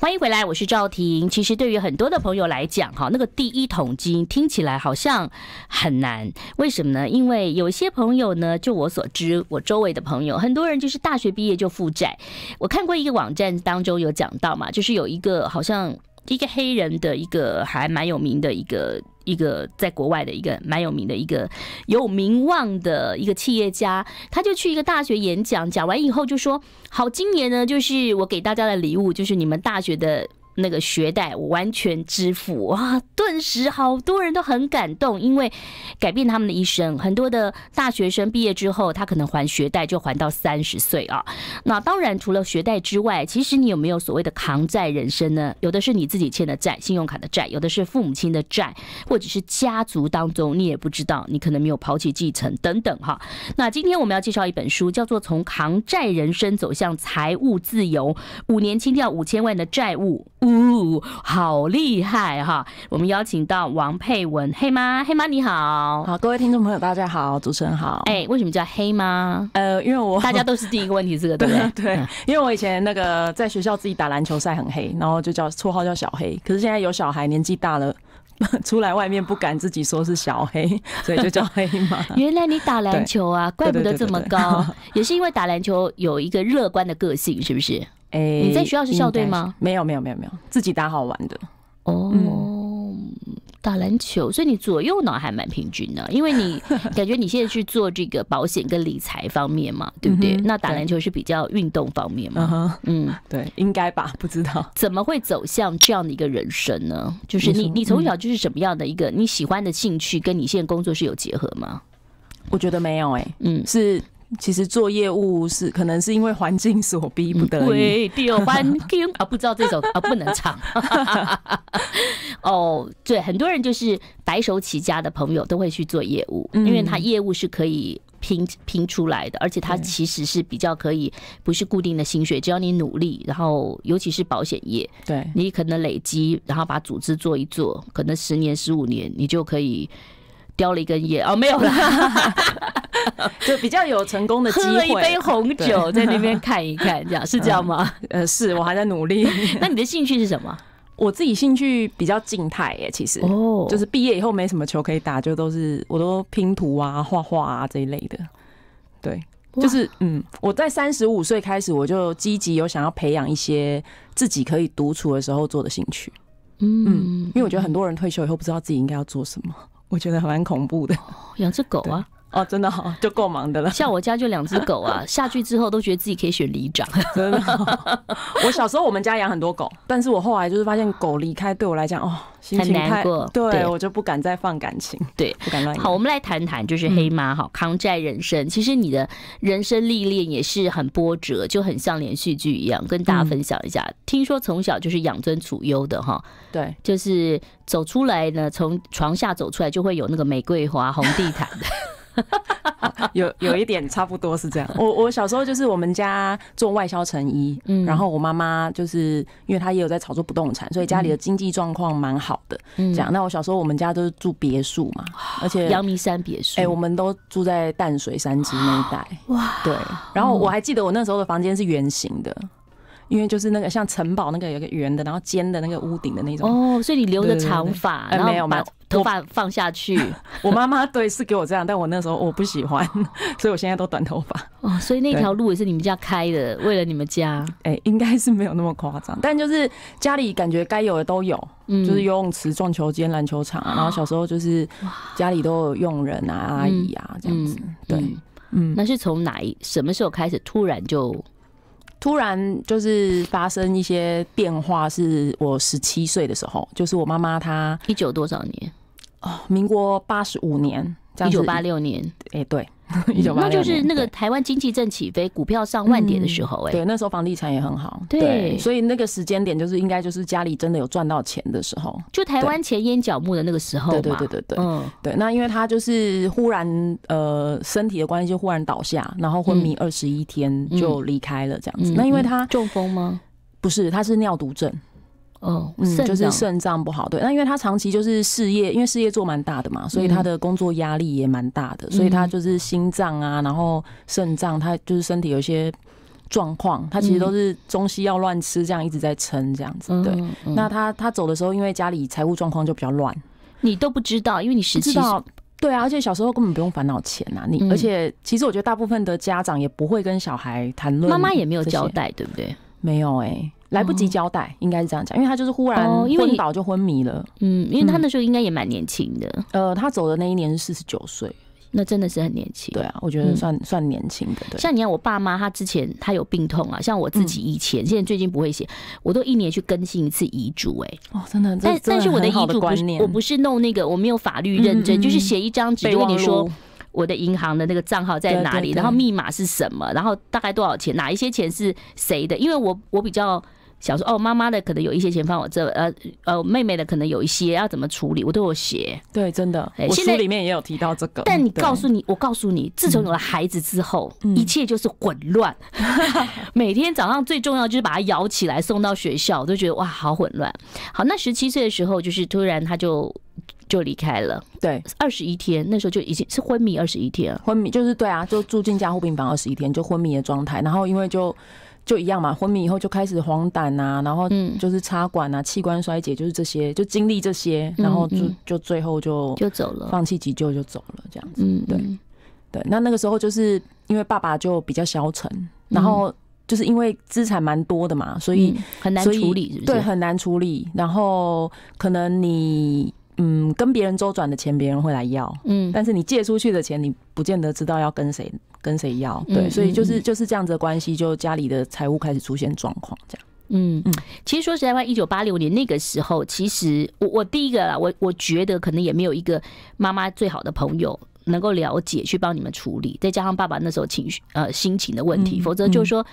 欢迎回来，我是赵婷。其实对于很多的朋友来讲，哈，那个第一桶金听起来好像很难。为什么呢？因为有一些朋友呢，就我所知，我周围的朋友，很多人就是大学毕业就负债。我看过一个网站当中有讲到嘛，就是有一个好像一个黑人的一个还蛮有名的一个。一个在国外的一个蛮有名的一个有名望的一个企业家，他就去一个大学演讲，讲完以后就说：“好，今年呢，就是我给大家的礼物，就是你们大学的。”那个学贷完全支付哇！顿时好多人都很感动，因为改变他们的一生。很多的大学生毕业之后，他可能还学贷就还到三十岁啊。那当然，除了学贷之外，其实你有没有所谓的扛债人生呢？有的是你自己欠的债，信用卡的债；有的是父母亲的债，或者是家族当中你也不知道，你可能没有抛弃继承等等哈。那今天我们要介绍一本书，叫做《从扛债人生走向财务自由》，五年清掉五千万的债务。呜，好厉害哈！我们邀请到王佩文，黑妈，黑妈你好，好，各位听众朋友大家好，主持人好。哎，为什么叫黑妈？呃，因为我大家都是第一个问题这个，对不对？对，因为我以前那个在学校自己打篮球赛很黑，然后就叫绰号叫小黑，可是现在有小孩年纪大了，出来外面不敢自己说是小黑，所以就叫黑妈。原来你打篮球啊，怪不得这么高，也是因为打篮球有一个乐观的个性，是不是？哎，你在学校是校队吗？没有，没有，没有，没有，自己打好玩的。哦，打篮球，所以你左右脑还蛮平均的，因为你 感觉你现在去做这个保险跟理财方面嘛，对不对？那打篮球是比较运动方面嘛？嗯，对，应该吧，不知道怎么会走向这样的一个人生呢？就是你，你从小就是什么样的一个你喜欢的兴趣，跟你现在工作是有结合吗？我觉得没有，哎，嗯，是。其实做业务是可能是因为环境所逼不得，对，环境啊，不知道这种啊，不能唱。哦，对，很多人就是白手起家的朋友都会去做业务，因为他业务是可以拼拼出来的，而且他其实是比较可以，不是固定的薪水，只要你努力，然后尤其是保险业，对你可能累积，然后把组织做一做，可能十年十五年，你就可以。叼了一根烟哦，没有啦，就比较有成功的机会。喝了一杯红酒，在那边看一看，这样是这样吗？呃，是我还在努力。那你的兴趣是什么？我自己兴趣比较静态耶，其实就是毕业以后没什么球可以打，就都是我都拼图啊、画画啊这一类的。对，就是嗯，我在三十五岁开始，我就积极有想要培养一些自己可以独处的时候做的兴趣。嗯，因为我觉得很多人退休以后不知道自己应该要做什么。我觉得蛮恐怖的，养只狗啊。哦，真的好就够忙的了。像我家就两只狗啊，下去之后都觉得自己可以选里长。真的，我小时候我们家养很多狗，但是我后来就是发现狗离开对我来讲，哦，很难过。对我就不敢再放感情，对，不敢乱。好，我们来谈谈，就是黑妈哈，扛债人生。其实你的人生历练也是很波折，就很像连续剧一样，跟大家分享一下。听说从小就是养尊处优的哈，对，就是走出来呢，从床下走出来就会有那个玫瑰花红地毯。有有一点差不多是这样。我我小时候就是我们家做外销成衣，然后我妈妈就是因为她也有在炒作不动产，所以家里的经济状况蛮好的。这样，那我小时候我们家都是住别墅嘛，而且阳明山别墅，哎，我们都住在淡水山脊那一带。哇，对，然后我还记得我那时候的房间是圆形的。因为就是那个像城堡那个有个圆的，然后尖的那个屋顶的那种。哦，所以你留的长发，然后把头发放下去。我妈妈对是给我这样，但我那时候我不喜欢，所以我现在都短头发。哦，所以那条路也是你们家开的，为了你们家。哎，应该是没有那么夸张，但就是家里感觉该有的都有，就是游泳池、撞球间、篮球场，然后小时候就是家里都有佣人啊、阿姨啊这样子。对，嗯，那是从哪一什么时候开始突然就？突然就是发生一些变化，是我十七岁的时候，就是我妈妈她一九多少年哦，民国八十五年，一九八六年，哎，对。一九八，那就是那个台湾经济正起飞，股票上万点的时候，哎，对，那时候房地产也很好，对，所以那个时间点就是应该就是家里真的有赚到钱的时候，就台湾前烟角木的那个时候对对对对对，嗯，对，那因为他就是忽然呃身体的关系忽然倒下，然后昏迷二十一天就离开了这样子，那因为他中风吗？不是，他是尿毒症。嗯，就是肾脏不好，对。那因为他长期就是事业，因为事业做蛮大的嘛，所以他的工作压力也蛮大的，所以他就是心脏啊，然后肾脏，他就是身体有一些状况，他其实都是中西药乱吃，这样一直在撑这样子。对。那他他走的时候，因为家里财务状况就比较乱，你都不知道，因为你不知道。对啊，而且小时候根本不用烦恼钱呐，你而且其实我觉得大部分的家长也不会跟小孩谈论。妈妈也没有交代，对不对？没有哎。来不及交代，应该是这样讲，因为他就是忽然昏倒就昏迷了。嗯，因为他那时候应该也蛮年轻的。呃，他走的那一年是四十九岁，那真的是很年轻。对啊，我觉得算算年轻的。像你看我爸妈，他之前他有病痛啊，像我自己以前，现在最近不会写，我都一年去更新一次遗嘱。哎，哦，真的，但但是我的遗嘱不是，我不是弄那个，我没有法律认证，就是写一张纸，如跟你说我的银行的那个账号在哪里，然后密码是什么，然后大概多少钱，哪一些钱是谁的，因为我我比较。小时候哦，妈妈的可能有一些钱放我这，呃呃，妹妹的可能有一些要怎么处理，我都有写。对，真的，我书里面也有提到这个。但你告诉你，我告诉你，自从有了孩子之后，一切就是混乱。每天早上最重要就是把他摇起来送到学校，都觉得哇，好混乱。好，那十七岁的时候，就是突然他就就离开了。对，二十一天，那时候就已经是昏迷二十一天，昏迷就是对啊，就住进加护病房二十一天，就昏迷的状态。然后因为就。就一样嘛，昏迷以后就开始黄疸啊，然后就是插管啊，器官衰竭，就是这些，就经历这些，然后就就最后就就走了，放弃急救就走了，这样子。嗯，对对。那那个时候就是因为爸爸就比较消沉，然后就是因为资产蛮多的嘛，所以很难处理，对，很难处理。然后可能你嗯跟别人周转的钱，别人会来要，嗯，但是你借出去的钱，你不见得知道要跟谁。跟谁要？对，所以就是就是这样子的关系，就家里的财务开始出现状况，这样。嗯嗯，其实说实在话，一九八六年那个时候，其实我我第一个啦，我我觉得可能也没有一个妈妈最好的朋友能够了解去帮你们处理，再加上爸爸那时候情绪呃心情的问题，否则就是说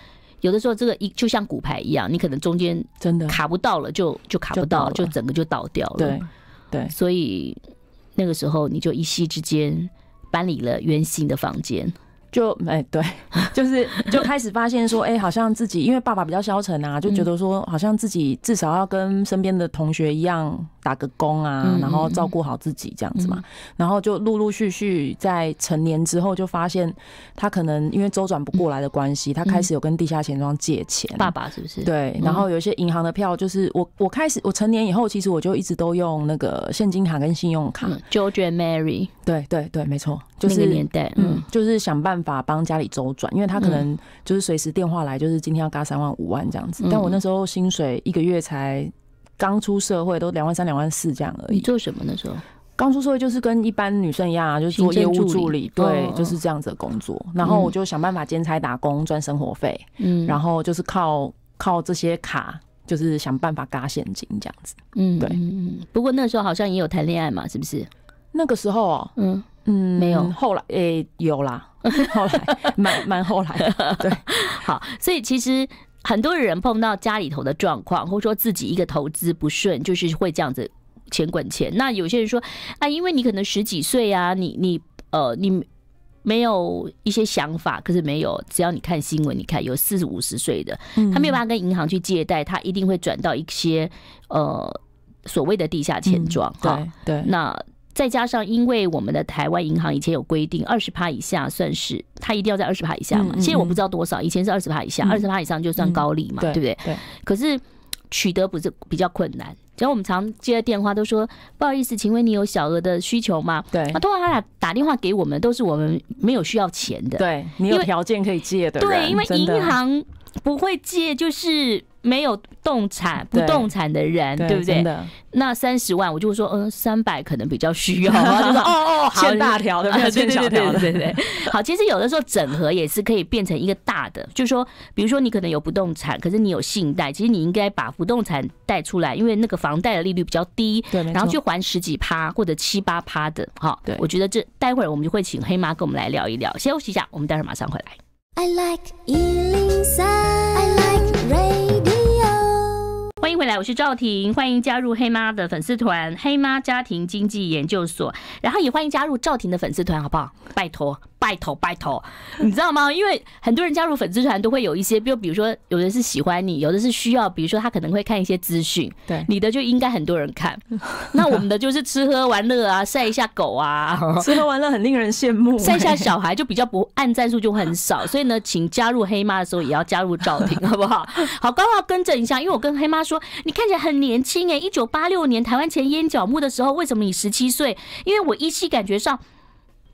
有的时候这个一就像骨牌一样，你可能中间真的卡不到了，就就卡不到就整个就倒掉了。对对，所以那个时候你就一夕之间搬离了原形的房间。就哎对，就是就开始发现说，哎，好像自己因为爸爸比较消沉啊，就觉得说，好像自己至少要跟身边的同学一样打个工啊，然后照顾好自己这样子嘛。然后就陆陆续续在成年之后，就发现他可能因为周转不过来的关系，他开始有跟地下钱庄借钱。爸爸是不是？对。然后有一些银行的票，就是我我开始我成年以后，其实我就一直都用那个现金卡跟信用卡。j o j o Mary。对对对，没错，就是年代，嗯，就是想办办法帮家里周转，因为他可能就是随时电话来，就是今天要嘎三万五万这样子。但我那时候薪水一个月才刚出社会，都两万三两万四这样而已。你做什么那时候？刚出社会就是跟一般女生一样，啊，就是做业务助理，对，就是这样子的工作。然后我就想办法兼差打工赚生活费，嗯，然后就是靠靠这些卡，就是想办法嘎现金这样子。嗯，对。不过那时候好像也有谈恋爱嘛，是不是？那个时候哦，嗯嗯，没有。后来诶，有啦。后来，蛮蛮后来的，对，好，所以其实很多人碰到家里头的状况，或说自己一个投资不顺，就是会这样子钱滚钱。那有些人说，啊，因为你可能十几岁啊，你你呃，你没有一些想法，可是没有，只要你看新闻，你看有四五十岁的，他没有办法跟银行去借贷，他一定会转到一些呃所谓的地下钱庄。对对，那。再加上，因为我们的台湾银行以前有规定，二十趴以下算是，它一定要在二十趴以下嘛。现在我不知道多少，以前是二十趴以下，二十趴以上就算高利嘛，对不对？对。可是取得不是比较困难，只要我们常接的电话都说不好意思，请问你有小额的需求吗？对。啊，通常他俩打电话给我们，都是我们没有需要钱的。对你有条件可以借的，对，因为银行。不会借就是没有动产不动产的人，对不对？那三十万，我就会说，嗯，三百可能比较需要。哦哦，欠大条的，欠小条的，对对对。好，其实有的时候整合也是可以变成一个大的，就是说，比如说你可能有不动产，可是你有信贷，其实你应该把不动产贷出来，因为那个房贷的利率比较低，对，然后去还十几趴或者七八趴的，哈。对，我觉得这待会儿我们就会请黑妈跟我们来聊一聊，休息一下，我们待会儿马上回来。I like 103. I like radio. 欢迎回来，我是赵婷，欢迎加入黑妈的粉丝团，黑妈家庭经济研究所，然后也欢迎加入赵婷的粉丝团，好不好？拜托。拜托拜托，你知道吗？因为很多人加入粉丝团都会有一些，比如比如说，有的是喜欢你，有的是需要，比如说他可能会看一些资讯。对，你的就应该很多人看，那我们的就是吃喝玩乐啊，晒一下狗啊，吃喝玩乐很令人羡慕，晒下小孩就比较不按赞数就很少。所以呢，请加入黑妈的时候也要加入赵婷，好不好？好，刚要跟正一下，因为我跟黑妈说，你看起来很年轻哎，一九八六年台湾前烟角木的时候，为什么你十七岁？因为我依稀感觉上。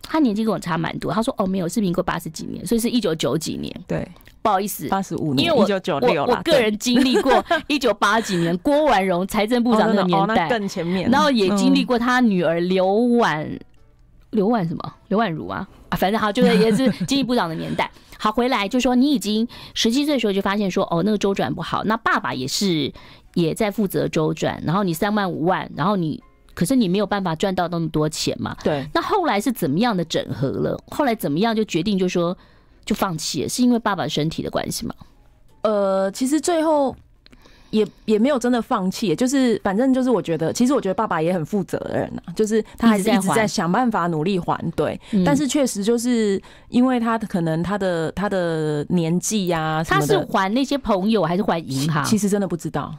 他年纪跟我差蛮多，他说哦没有，是民国八十几年，所以是一九九几年。对，不好意思，八十五年，因为我九九六个人经历过 一九八几年郭婉荣财政部长的年代更前面，然后也经历过他女儿刘婉刘婉什么刘婉如啊，反正好就是也是经济部长的年代。好，回来就说你已经十七岁时候就发现说哦那个周转不好，那爸爸也是也在负责周转，然后你三万五万，然后你。可是你没有办法赚到那么多钱嘛？对。那后来是怎么样的整合了？后来怎么样就决定就说就放弃了？是因为爸爸身体的关系吗？呃，其实最后也也没有真的放弃，就是反正就是我觉得，其实我觉得爸爸也很负责任啊，就是他还是在想办法努力还，对。但是确实就是因为他可能他的他的年纪呀，他是还那些朋友还是还银行？其实真的不知道。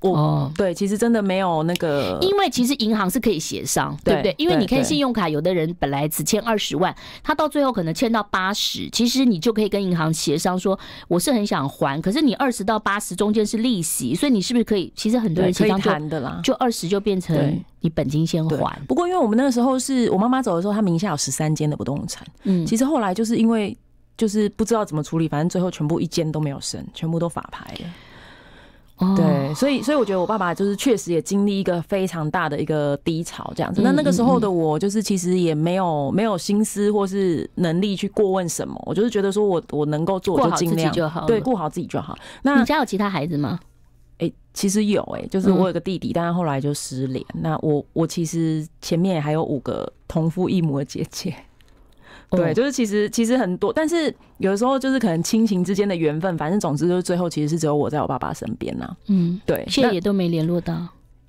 哦，对，其实真的没有那个，因为其实银行是可以协商，对不对？因为你看信用卡，有的人本来只欠二十万，他到最后可能欠到八十，其实你就可以跟银行协商说，我是很想还，可是你二十到八十中间是利息，所以你是不是可以？其实很多人协商谈的啦，就二十就变成你本金先还。不过因为我们那个时候是我妈妈走的时候，她名下有十三间的不动产，嗯，其实后来就是因为就是不知道怎么处理，反正最后全部一间都没有剩，全部都法拍了。对，所以所以我觉得我爸爸就是确实也经历一个非常大的一个低潮这样子。那那个时候的我就是其实也没有没有心思或是能力去过问什么，我就是觉得说我我能够做就尽量对，顾好自己就好。那你家有其他孩子吗？哎，其实有哎，就是我有个弟弟，但是后来就失联。那我我其实前面还有五个同父异母的姐姐。对，就是其实其实很多，但是有的时候就是可能亲情之间的缘分，反正总之就是最后其实是只有我在我爸爸身边呐。嗯，对，现在也都没联络到。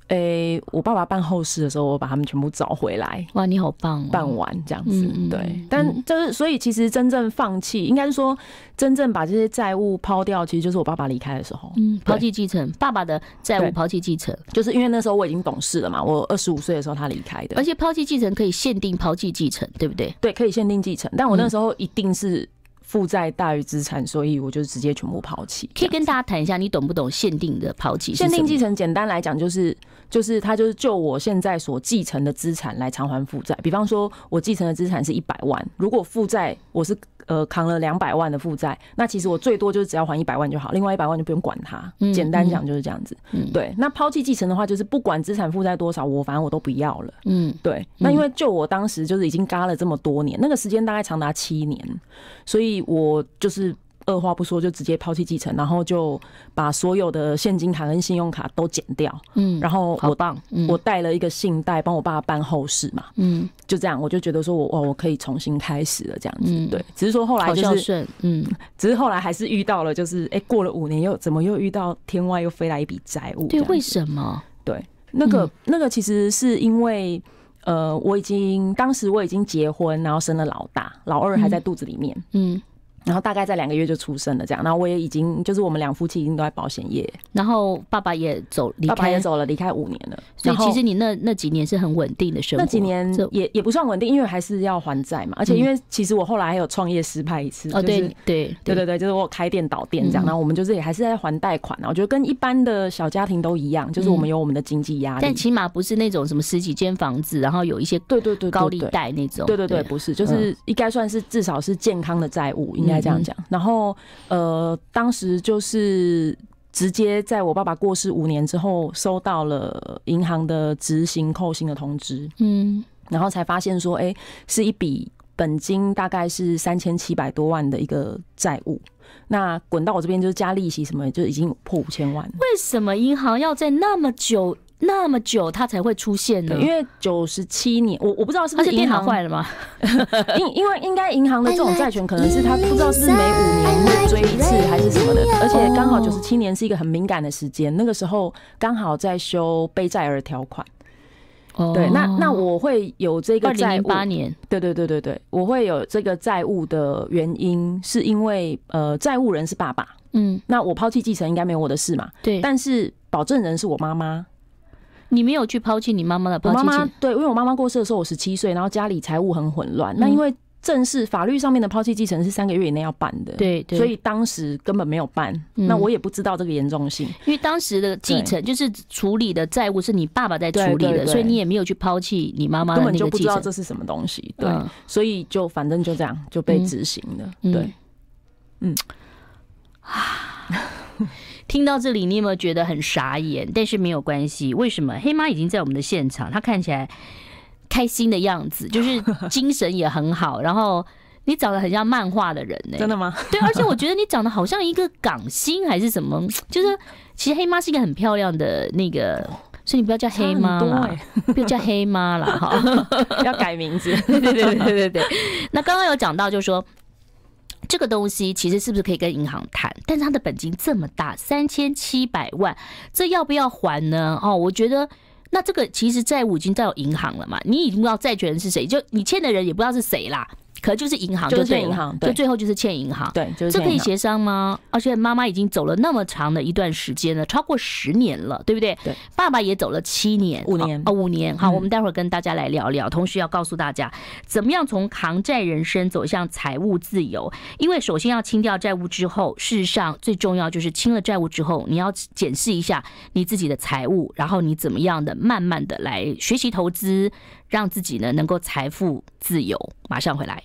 诶，我爸爸办后事的时候，我把他们全部找回来。哇，你好棒！办完这样子，对，但就是所以，其实真正放弃，应该说真正把这些债务抛掉，其实就是我爸爸离开的时候，嗯，抛弃继承，爸爸的债务抛弃继承，就是因为那时候我已经懂事了嘛。我二十五岁的时候他离开的，而且抛弃继承可以限定抛弃继承，对不对？对，可以限定继承，但我那时候一定是负债大于资产，所以我就直接全部抛弃。可以跟大家谈一下，你懂不懂限定的抛弃？限定继承简单来讲就是。就是他就是就我现在所继承的资产来偿还负债，比方说我继承的资产是一百万，如果负债我是呃扛了两百万的负债，那其实我最多就是只要还一百万就好，另外一百万就不用管它。简单讲就是这样子。嗯、对，那抛弃继承的话，就是不管资产负债多少，我反正我都不要了。嗯，对。那因为就我当时就是已经嘎了这么多年，那个时间大概长达七年，所以我就是。二话不说就直接抛弃继承，然后就把所有的现金卡跟信用卡都剪掉。嗯，然后我棒，我带了一个信贷帮我爸办后事嘛。嗯，就这样，我就觉得说我哦，我可以重新开始了这样子。对，只是说后来就是，嗯，只是后来还是遇到了，就是哎，过了五年又怎么又遇到天外又飞来一笔债务？对，为什么？对，那个那个其实是因为呃，我已经当时我已经结婚，然后生了老大、老二还在肚子里面。嗯。然后大概在两个月就出生了，这样。然后我也已经就是我们两夫妻已经都在保险业。然后爸爸也走离开，爸爸也走了，离开五年了。所以其实你那那几年是很稳定的生。那几年也也不算稳定，因为还是要还债嘛。而且因为其实我后来还有创业失败一次。哦对对对对对对，就是我开店倒店这样。然后我们就是也还是在还贷款。我觉得跟一般的小家庭都一样，就是我们有我们的经济压力。但起码不是那种什么十几间房子，然后有一些对对对高利贷那种。对对对，不是，就是应该算是至少是健康的债务。应该这样讲，然后，呃，当时就是直接在我爸爸过世五年之后，收到了银行的执行扣薪的通知，嗯，然后才发现说，哎，是一笔本金大概是三千七百多万的一个债务，那滚到我这边就是加利息什么，就已经破五千万。为什么银行要在那么久？那么久它才会出现呢？因为九十七年，我我不知道是不是电脑坏了吗？因因为应该银行的这种债权可能是他不知道是每五年会追一次还是什么的，而且刚好九十七年是一个很敏感的时间，那个时候刚好在修背债儿条款。哦，对，那那我会有这个债务。二零零八年，对对对对对，我会有这个债务的原因是因为呃，债务人是爸爸，嗯，那我抛弃继承应该没有我的事嘛？对，但是保证人是我妈妈。你没有去抛弃你妈妈的抛弃妈妈对，因为我妈妈过世的时候我十七岁，然后家里财务很混乱。那因为正式法律上面的抛弃继承是三个月以内要办的，对，所以当时根本没有办，那我也不知道这个严重性。因为当时的继承就是处理的债务是你爸爸在处理的，所以你也没有去抛弃你妈妈，根本就不知道这是什么东西。对，所以就反正就这样就被执行了。对，嗯，啊。听到这里，你有没有觉得很傻眼？但是没有关系，为什么？黑妈已经在我们的现场，她看起来开心的样子，就是 精神也很好。然后你长得很像漫画的人呢？真的吗？对，而且我觉得你长得好像一个港星还是什么？就是其实黑妈是一个很漂亮的那个，所以你不要叫黑妈了，不要叫黑妈了，哈，不 要改名字。对对对对对对。那刚刚有讲到，就是说。这个东西其实是不是可以跟银行谈？但是他的本金这么大，三千七百万，这要不要还呢？哦，我觉得那这个其实债务已经到银行了嘛，你已经不知道债权人是谁，就你欠的人也不知道是谁啦。可就是银行，就是银行，就最后就是欠银行。对，这可以协商吗？而且妈妈已经走了那么长的一段时间了，超过十年了，对不对？对，爸爸也走了七年，五年啊，五年。好，我们待会儿跟大家来聊聊，同时要告诉大家，怎么样从扛债人生走向财务自由？因为首先要清掉债务之后，事实上最重要就是清了债务之后，你要检视一下你自己的财务，然后你怎么样的慢慢的来学习投资。让自己呢能够财富自由。马上回来，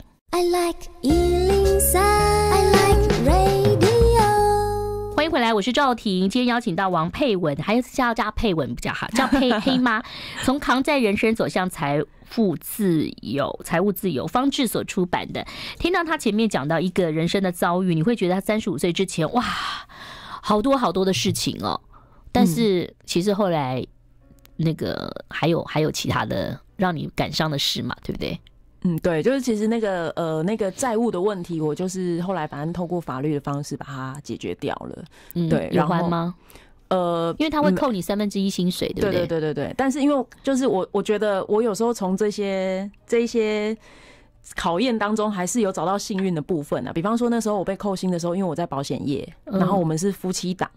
欢迎回来，我是赵婷。今天邀请到王佩文，还是叫加佩文比较好，叫佩佩吗？从扛在人生走向财富自由、财务自由，方志所出版的。听到他前面讲到一个人生的遭遇，你会觉得他三十五岁之前哇，好多好多的事情哦。但是其实后来那个还有还有其他的。让你感伤的事嘛，对不对？嗯，对，就是其实那个呃那个债务的问题，我就是后来反正通过法律的方式把它解决掉了。嗯，对，有还吗？呃，因为他会扣你三分之一薪水，对不对？对对对对对但是因为就是我我觉得我有时候从这些这些考验当中还是有找到幸运的部分啊。比方说那时候我被扣薪的时候，因为我在保险业，然后我们是夫妻档。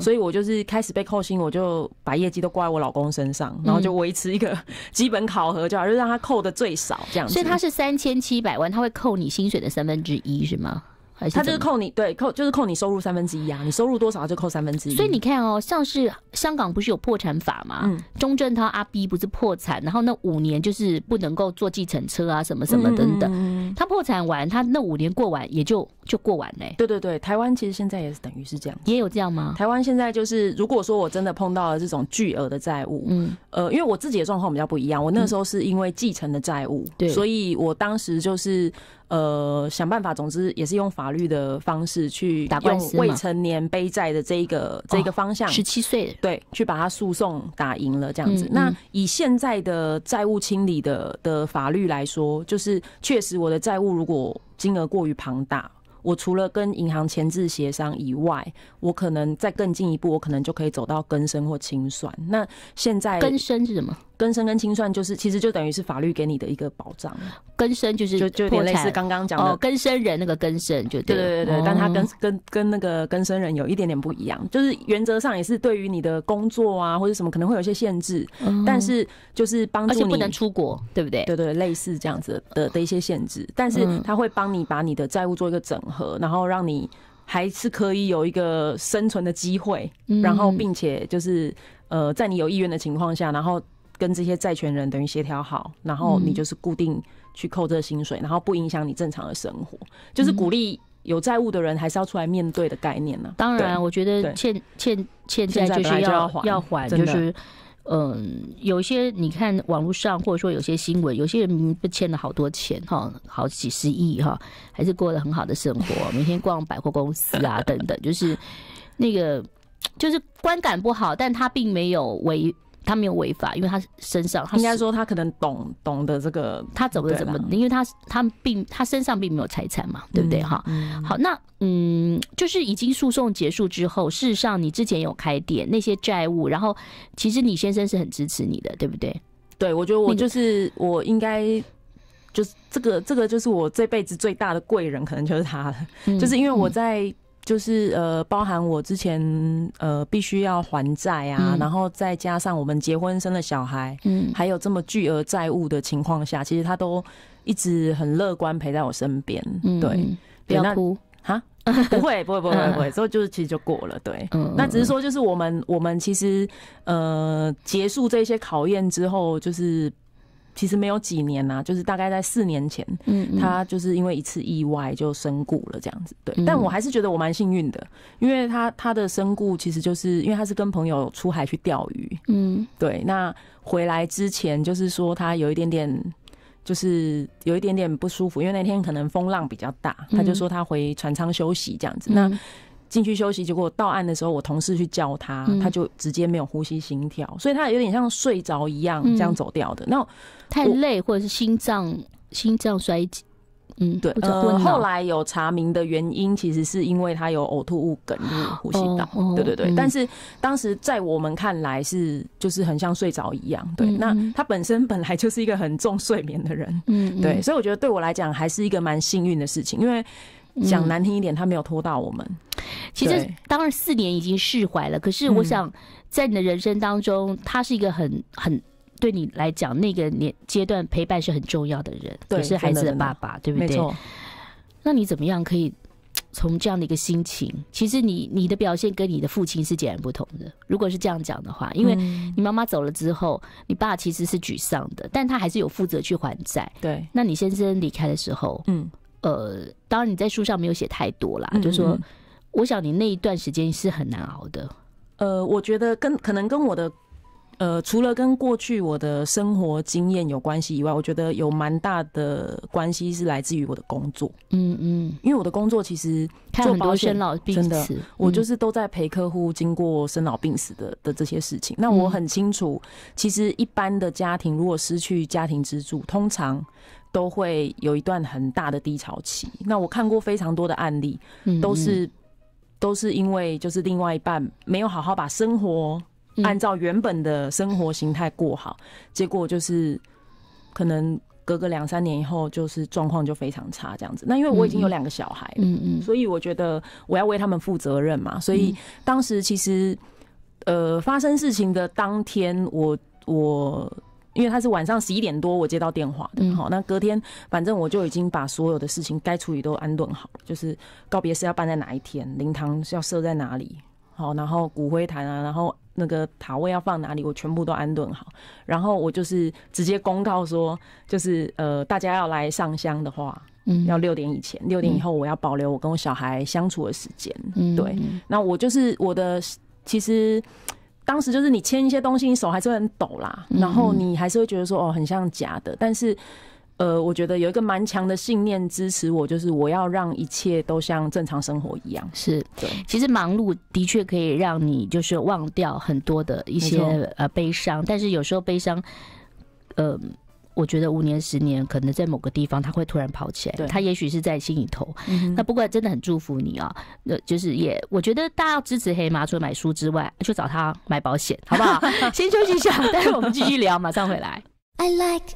所以我就是开始被扣薪，我就把业绩都挂在我老公身上，然后就维持一个 基本考核就好，就让他扣的最少这样。所以他是三千七百万，他会扣你薪水的三分之一是吗？还是他就是扣你对扣就是扣你收入三分之一啊？你收入多少就扣三分之一。所以你看哦，像是香港不是有破产法嘛？钟镇涛阿 B 不是破产，然后那五年就是不能够坐计程车啊，什么什么等等。他破产完，他那五年过完也就。就过完嘞。对对对，台湾其实现在也是等于是这样，也有这样吗？台湾现在就是，如果说我真的碰到了这种巨额的债务，嗯，呃，因为我自己的状况比较不一样，我那时候是因为继承的债务，对，所以我当时就是呃想办法，总之也是用法律的方式去打官司，未成年背债的这一个这一个方向，十七岁，对，去把他诉讼打赢了这样子。那以现在的债务清理的的法律来说，就是确实我的债务如果金额过于庞大。我除了跟银行前置协商以外，我可能再更进一步，我可能就可以走到更深或清算。那现在更深是什么？更生跟清算就是，其实就等于是法律给你的一个保障。更生就是就有点类似刚刚讲的更生人那个更生就对对对对。但他跟跟跟那个更生人有一点点不一样，就是原则上也是对于你的工作啊或者什么可能会有一些限制，但是就是帮助你不能出国，对不对？对对，类似这样子的的一些限制。但是他会帮你把你的债务做一个整合，然后让你还是可以有一个生存的机会，然后并且就是呃，在你有意愿的情况下，然后。跟这些债权人等于协调好，然后你就是固定去扣这个薪水，然后不影响你正常的生活，就是鼓励有债务的人还是要出来面对的概念呢。当然，我觉得欠欠欠债就是要要还，就是嗯，有些你看网络上或者说有些新闻，有些人明明欠了好多钱哈，好几十亿哈，还是过得很好的生活，每天逛百货公司啊等等，就是那个就是观感不好，但他并没有违。他没有违法，因为他身上应该说他可能懂懂得这个，他怎么怎么因为他他并他身上并没有财产嘛，对不对哈？好，那嗯，就是已经诉讼结束之后，事实上你之前有开店，那些债务，然后其实你先生是很支持你的，对不对？对，我觉得我就是我应该就是这个这个就是我这辈子最大的贵人，可能就是他了，就是因为我在。就是呃，包含我之前呃必须要还债啊，然后再加上我们结婚生了小孩，嗯，还有这么巨额债务的情况下，其实他都一直很乐观，陪在我身边。对，不要哭哈，不会，不会，不会，不会，之后就是其实就过了。对，那只是说就是我们我们其实呃结束这些考验之后，就是。其实没有几年呐，就是大概在四年前，他就是因为一次意外就身故了这样子。对，但我还是觉得我蛮幸运的，因为他他的身故其实就是因为他是跟朋友出海去钓鱼。嗯，对，那回来之前就是说他有一点点，就是有一点点不舒服，因为那天可能风浪比较大，他就说他回船舱休息这样子。那进去休息，结果到岸的时候，我同事去叫他，他就直接没有呼吸、心跳，所以他有点像睡着一样这样走掉的。那太累，或者是心脏心脏衰竭？嗯，对。后来有查明的原因，其实是因为他有呕吐物梗入呼吸道。对对对。但是当时在我们看来是就是很像睡着一样。对。那他本身本来就是一个很重睡眠的人。嗯。对。所以我觉得对我来讲还是一个蛮幸运的事情，因为。讲难听一点，他没有拖到我们。其实，当然四年已经释怀了。可是，我想在你的人生当中，他是一个很很对你来讲那个年阶段陪伴是很重要的人，也是孩子的爸爸，对不对？那你怎么样可以从这样的一个心情？其实，你你的表现跟你的父亲是截然不同的。如果是这样讲的话，因为你妈妈走了之后，你爸其实是沮丧的，但他还是有负责去还债。对，那你先生离开的时候，嗯。呃，当然你在书上没有写太多啦，就说，我想你那一段时间是很难熬的。呃，我觉得跟可能跟我的。呃，除了跟过去我的生活经验有关系以外，我觉得有蛮大的关系是来自于我的工作。嗯嗯，因为我的工作其实做保险老病死，我就是都在陪客户经过生老病死的的这些事情。那我很清楚，其实一般的家庭如果失去家庭支柱，通常都会有一段很大的低潮期。那我看过非常多的案例，都是都是因为就是另外一半没有好好把生活。按照原本的生活形态过好，结果就是可能隔个两三年以后，就是状况就非常差这样子。那因为我已经有两个小孩，嗯嗯，所以我觉得我要为他们负责任嘛。所以当时其实，呃，发生事情的当天，我我因为他是晚上十一点多，我接到电话的。好，那隔天反正我就已经把所有的事情该处理都安顿好，就是告别是要办在哪一天，灵堂是要设在哪里，好，然后骨灰坛啊，然后。那个塔位要放哪里，我全部都安顿好，然后我就是直接公告说，就是呃，大家要来上香的话，嗯，要六点以前，六点以后我要保留我跟我小孩相处的时间，对，那我就是我的，其实当时就是你签一些东西，你手还是很抖啦，然后你还是会觉得说哦，很像假的，但是。呃，我觉得有一个蛮强的信念支持我，就是我要让一切都像正常生活一样。是，其实忙碌的确可以让你就是忘掉很多的一些呃悲伤，但是有时候悲伤，呃，我觉得五年、十年，可能在某个地方他会突然跑起来，他也许是在心里头。那不过真的很祝福你啊，那就是也，我觉得大家要支持黑妈，除了买书之外，去找他买保险，好不好？先休息一下，待会我们继续聊，马上回来。I like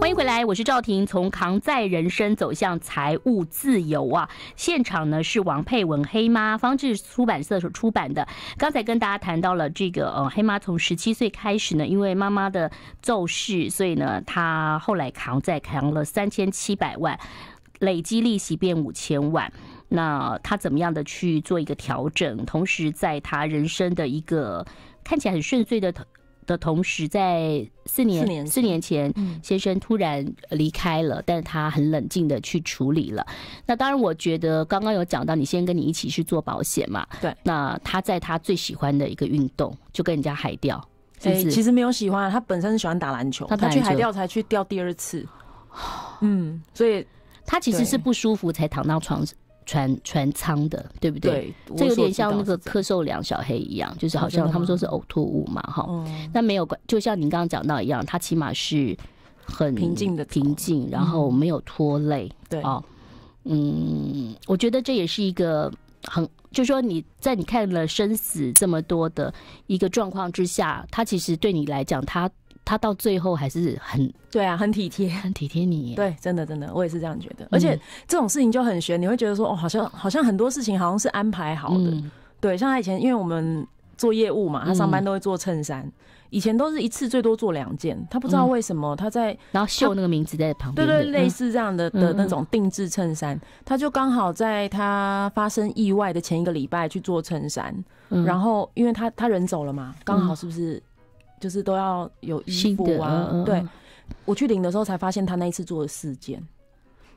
欢迎回来，我是赵婷。从扛债人生走向财务自由啊！现场呢是王佩文黑妈方志出版社所出版的。刚才跟大家谈到了这个呃黑妈从十七岁开始呢，因为妈妈的骤逝，所以呢她后来扛债扛了三千七百万，累积利息变五千万。那她怎么样的去做一个调整？同时在她人生的一个。看起来很顺遂的同的同时，在四年四年前，先生突然离开了，但是他很冷静的去处理了。那当然，我觉得刚刚有讲到，你先跟你一起去做保险嘛？对。那他在他最喜欢的一个运动，就跟人家海钓。哎，其实没有喜欢，他本身是喜欢打篮球，他去海钓才去钓第二次。嗯，所以他其实是不舒服才躺到床上。船船舱的，对不对？这有点像那个柯嗽良小黑一样，就是好像他们说是呕吐物嘛，哈。那没有关，就像你刚刚讲到一样，他起码是很平静的平静，然后没有拖累。对啊，嗯，我觉得这也是一个很，就是说你在你看了生死这么多的一个状况之下，他其实对你来讲，他。他到最后还是很对啊，很体贴，很体贴你。对，真的真的，我也是这样觉得。而且这种事情就很悬，你会觉得说，哦，好像好像很多事情好像是安排好的。对，像他以前，因为我们做业务嘛，他上班都会做衬衫。以前都是一次最多做两件，他不知道为什么他在然后绣那个名字在旁边。对对，类似这样的的那种定制衬衫，他就刚好在他发生意外的前一个礼拜去做衬衫，然后因为他他人走了嘛，刚好是不是？就是都要有衣服啊，对，我去领的时候才发现他那一次做了四件，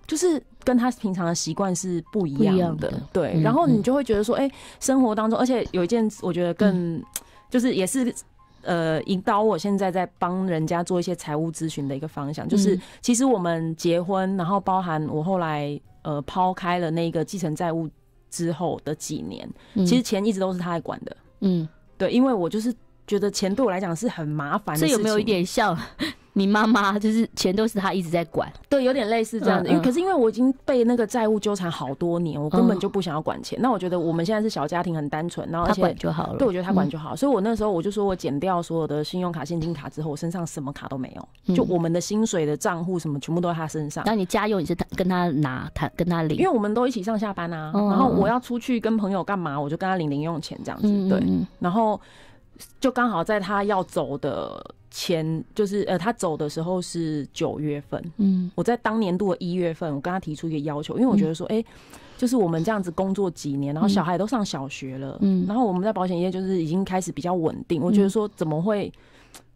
就是跟他平常的习惯是不一样的，对。然后你就会觉得说，哎，生活当中，而且有一件我觉得更，就是也是，呃，引导我现在在帮人家做一些财务咨询的一个方向，就是其实我们结婚，然后包含我后来呃抛开了那个继承债务之后的几年，其实钱一直都是他在管的，嗯，对，因为我就是。觉得钱对我来讲是很麻烦，这有没有一点像 你妈妈？就是钱都是她一直在管，对，有点类似这样子。因为可是因为我已经被那个债务纠缠好多年，我根本就不想要管钱。那我觉得我们现在是小家庭，很单纯，然后他管就好了。对，我觉得他管就好。所以我那时候我就说我减掉所有的信用卡、现金卡之后，我身上什么卡都没有，就我们的薪水的账户什么全部都在他身上。那你家用也是他跟他拿，他跟他领，因为我们都一起上下班啊。然后我要出去跟朋友干嘛，我就跟他领零用钱这样子。对，然后。就刚好在他要走的前，就是呃，他走的时候是九月份，嗯，我在当年度的一月份，我跟他提出一个要求，因为我觉得说，哎，就是我们这样子工作几年，然后小孩都上小学了，嗯，然后我们在保险业就是已经开始比较稳定，我觉得说怎么会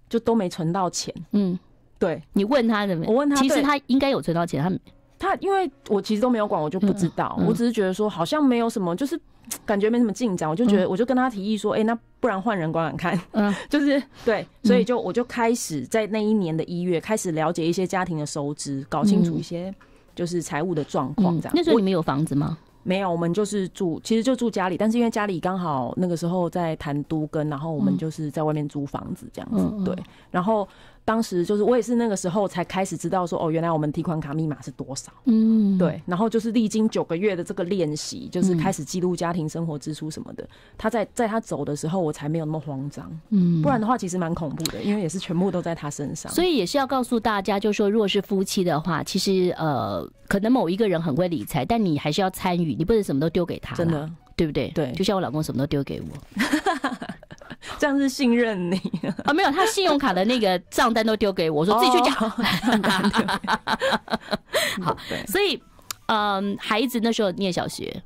就都没存到钱，嗯，对，你问他怎么，我问他，其实他应该有存到钱，他。他因为我其实都没有管，我就不知道。我只是觉得说好像没有什么，就是感觉没什么进展。我就觉得我就跟他提议说，哎，那不然换人管管看。嗯，就是对，所以就我就开始在那一年的一月开始了解一些家庭的收支，搞清楚一些就是财务的状况这样。那时候你们有房子吗？没有，我们就是住，其实就住家里，但是因为家里刚好那个时候在谈都跟，然后我们就是在外面租房子这样子。对，然后。当时就是我也是那个时候才开始知道说哦，原来我们提款卡密码是多少。嗯，对。然后就是历经九个月的这个练习，就是开始记录家庭生活支出什么的。他在在他走的时候，我才没有那么慌张。嗯，不然的话其实蛮恐怖的，因为也是全部都在他身上。所以也是要告诉大家，就说如果是夫妻的话，其实呃，可能某一个人很会理财，但你还是要参与，你不能什么都丢给他，真的，对不对？对，就像我老公什么都丢给我。这样是信任你啊？没有，他信用卡的那个账单都丢给我，说自己去交。好，所以，嗯，孩子那时候念小学，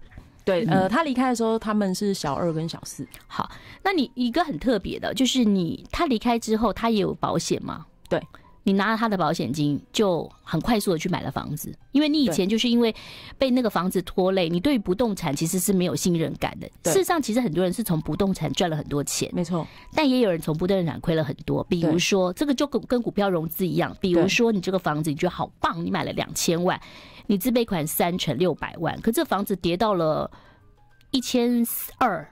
对，呃，他离开的时候他们是小二跟小四。好，那你一个很特别的，就是你他离开之后，他也有保险吗？对。你拿了他的保险金，就很快速的去买了房子，因为你以前就是因为被那个房子拖累，你对不动产其实是没有信任感的。事实上，其实很多人是从不动产赚了很多钱，没错。但也有人从不动产亏了很多，比如说这个就跟跟股票融资一样，比如说你这个房子你觉得好棒，你买了两千万，你自备款三成六百万，可这房子跌到了一千二，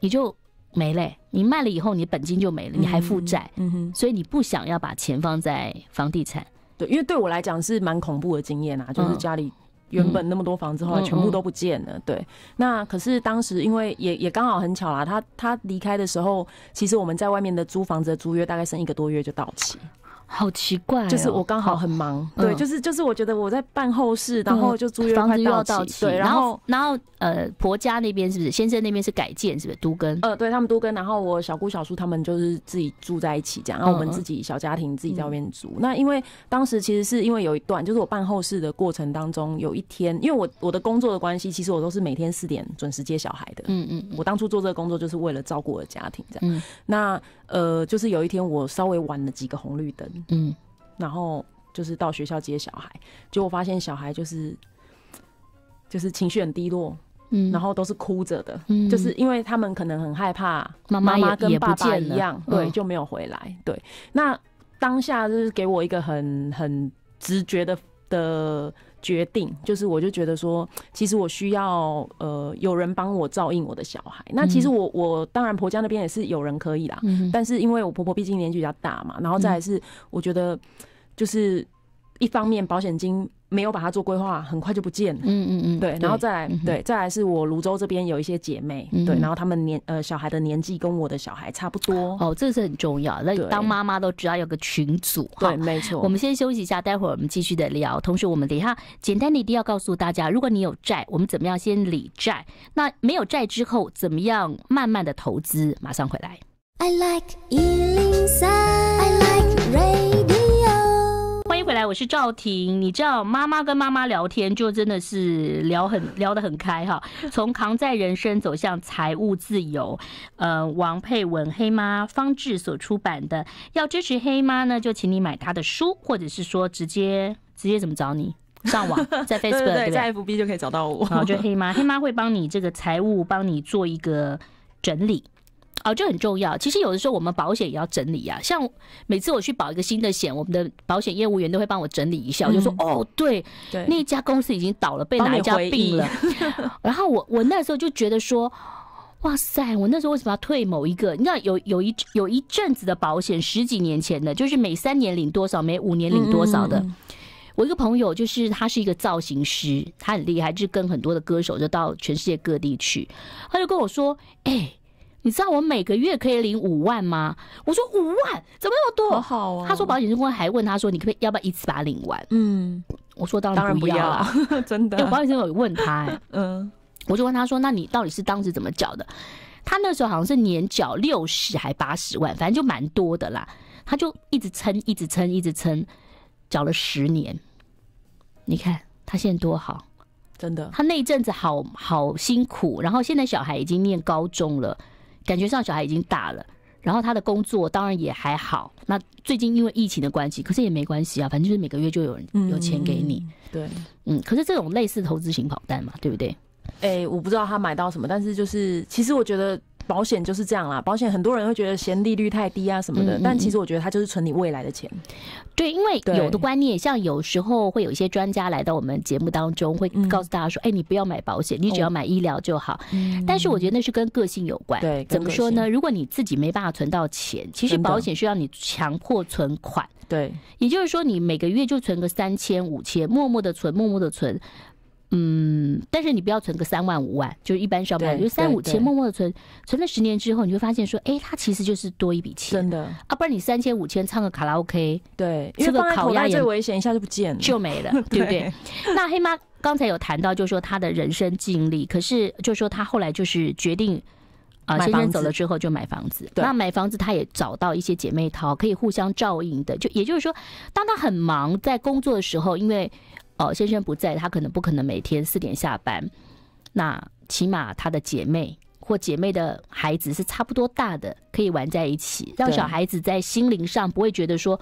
你就。没嘞，你卖了以后，你的本金就没了，你还负债，嗯哼，所以你不想要把钱放在房地产。对，因为对我来讲是蛮恐怖的经验啊，就是家里原本那么多房子，后来全部都不见了。对，那可是当时因为也也刚好很巧啊，他他离开的时候，其实我们在外面的租房子的租约大概剩一个多月就到期。好奇怪，就是我刚好很忙，对，就是就是，我觉得我在办后事，然后就租约快到期，对，然后然后呃，婆家那边是不是先生那边是改建，是不是都跟呃，对他们都跟，然后我小姑小叔他们就是自己住在一起，这样，然后我们自己小家庭自己在外面租。那因为当时其实是因为有一段，就是我办后事的过程当中，有一天，因为我我的工作的关系，其实我都是每天四点准时接小孩的，嗯嗯，我当初做这个工作就是为了照顾我的家庭这样。那呃，就是有一天我稍微晚了几个红绿灯。嗯，然后就是到学校接小孩，结果发现小孩就是，就是情绪很低落，嗯，然后都是哭着的，嗯，就是因为他们可能很害怕妈妈跟爸爸一样，对，就没有回来，对。那当下就是给我一个很很直觉的的。决定就是，我就觉得说，其实我需要呃，有人帮我照应我的小孩。那其实我我当然婆家那边也是有人可以啦，但是因为我婆婆毕竟年纪比较大嘛，然后再是我觉得就是。一方面保险金没有把它做规划，很快就不见了。嗯嗯嗯，对，然后再来，对，再来是我泸州这边有一些姐妹，对，然后他们年呃小孩的年纪跟我的小孩差不多，哦，这个是很重要。那当妈妈都知道有个群组，对，没错。我们先休息一下，待会儿我们继续的聊。同时我们等一下简单的一定要告诉大家，如果你有债，我们怎么样先理债？那没有债之后怎么样慢慢的投资？马上回来。回来，我是赵婷。你知道妈妈跟妈妈聊天，就真的是聊很聊得很开哈。从扛在人生走向财务自由，呃，王佩文黑妈方志所出版的。要支持黑妈呢，就请你买她的书，或者是说直接直接怎么找你？上网 在 Facebook 对，在 FB 就可以找到我。然后就黑妈，黑妈会帮你这个财务，帮你做一个整理。哦，这很重要。其实有的时候我们保险也要整理啊。像每次我去保一个新的险，我们的保险业务员都会帮我整理一下，我就说：“哦，对，那一家公司已经倒了，被哪一家并了。”然后我我那时候就觉得说：“哇塞，我那时候为什么要退某一个？”你知道有有一有一阵子的保险，十几年前的，就是每三年领多少，每五年领多少的。我一个朋友就是他是一个造型师，他很厉害，就是跟很多的歌手就到全世界各地去。他就跟我说：“哎。”你知道我每个月可以领五万吗？我说五万，怎么那么多？好好啊！他说保险公司还问他说：“你可不可以要不要一次把它领完？”嗯，我说当然不要了，真的。保险公有问他，嗯，我就问他说：“那你到底是当时怎么缴的？”他那时候好像是年缴六十还八十万，反正就蛮多的啦。他就一直撑，一直撑，一直撑，缴了十年。你看他现在多好，真的。他那一阵子好好辛苦，然后现在小孩已经念高中了。感觉上小孩已经大了，然后他的工作当然也还好。那最近因为疫情的关系，可是也没关系啊，反正就是每个月就有人有钱给你。对，嗯，可是这种类似投资型跑单嘛，对不对？哎，我不知道他买到什么，但是就是其实我觉得。保险就是这样啦，保险很多人会觉得嫌利率太低啊什么的，但其实我觉得它就是存你未来的钱。对，因为有的观念，像有时候会有一些专家来到我们节目当中，会告诉大家说：“哎，你不要买保险，你只要买医疗就好。”但是我觉得那是跟个性有关。对，怎么说呢？如果你自己没办法存到钱，其实保险需要你强迫存款。对，也就是说你每个月就存个三千五千，默默的存，默默的存。嗯，但是你不要存个三万五万，就是一般消费，就三五千，默默的存，存了十年之后，你会发现说，哎，它其实就是多一笔钱。真的啊，不然你三千五千唱个卡拉 OK，对，这个烤鸭最危险，一下就不见了，就没了，对不对？那黑妈刚才有谈到，就是说她的人生经历，可是就是说她后来就是决定啊，先生走了之后就买房子。那买房子她也找到一些姐妹淘可以互相照应的，就也就是说，当她很忙在工作的时候，因为。哦，先生不在，他可能不可能每天四点下班。那起码他的姐妹或姐妹的孩子是差不多大的，可以玩在一起，让小孩子在心灵上不会觉得说，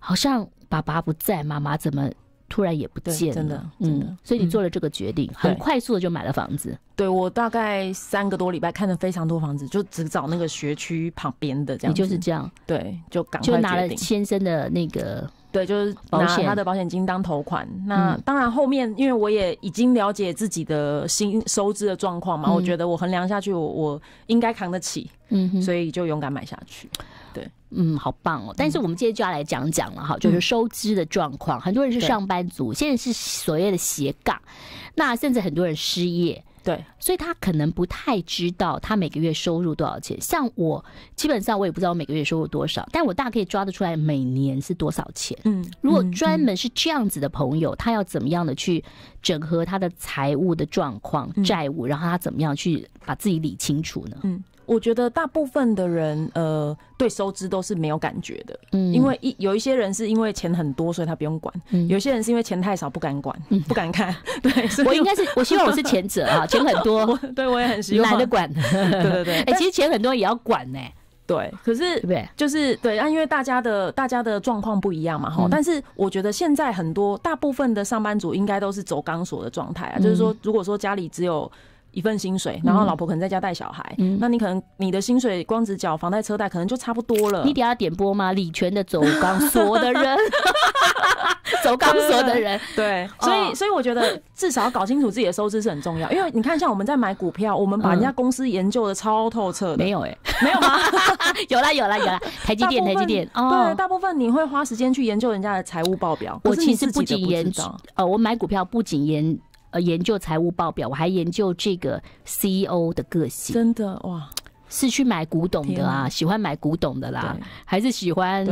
好像爸爸不在，妈妈怎么突然也不见了。真的，嗯，所以你做了这个决定，很快速的就买了房子。对我大概三个多礼拜看了非常多房子，就只找那个学区旁边的这样。你就是这样，对，就赶快就拿了先生的那个。对，就是拿他的保险金当头款。那当然，后面因为我也已经了解自己的薪收支的状况嘛，我觉得我衡量下去，我我应该扛得起，嗯，所以就勇敢买下去。对，嗯，好棒哦！但是我们接下就要来讲讲了哈，就是收支的状况。很多人是上班族，现在是所谓的斜杠，那甚至很多人失业。对，所以他可能不太知道他每个月收入多少钱。像我，基本上我也不知道我每个月收入多少，但我大概可以抓得出来每年是多少钱。嗯，如果专门是这样子的朋友，他要怎么样的去整合他的财务的状况、债务，然后他怎么样去把自己理清楚呢？嗯。我觉得大部分的人，呃，对收支都是没有感觉的，嗯，因为一有一些人是因为钱很多，所以他不用管；，有些人是因为钱太少，不敢管，不敢看。对，我应该是，我希望我是前者啊，钱很多，对我也很喜欢。懒得管，对对对。哎，其实钱很多也要管呢，对，可是对，就是对，那因为大家的大家的状况不一样嘛，哈。但是我觉得现在很多大部分的上班族应该都是走钢索的状态啊，就是说，如果说家里只有。一份薪水，然后老婆可能在家带小孩，那你可能你的薪水光只缴房贷车贷，可能就差不多了。你底下点播吗？李泉的走钢索的人，走钢索的人，对，所以所以我觉得至少搞清楚自己的收支是很重要。因为你看，像我们在买股票，我们把人家公司研究的超透彻的，没有哎，没有吗？有啦有啦有啦，台积电台积电，对，大部分你会花时间去研究人家的财务报表。我其实不仅研，呃，我买股票不仅研。呃，研究财务报表，我还研究这个 CEO 的个性。真的哇，是去买古董的啊，喜欢买古董的啦，还是喜欢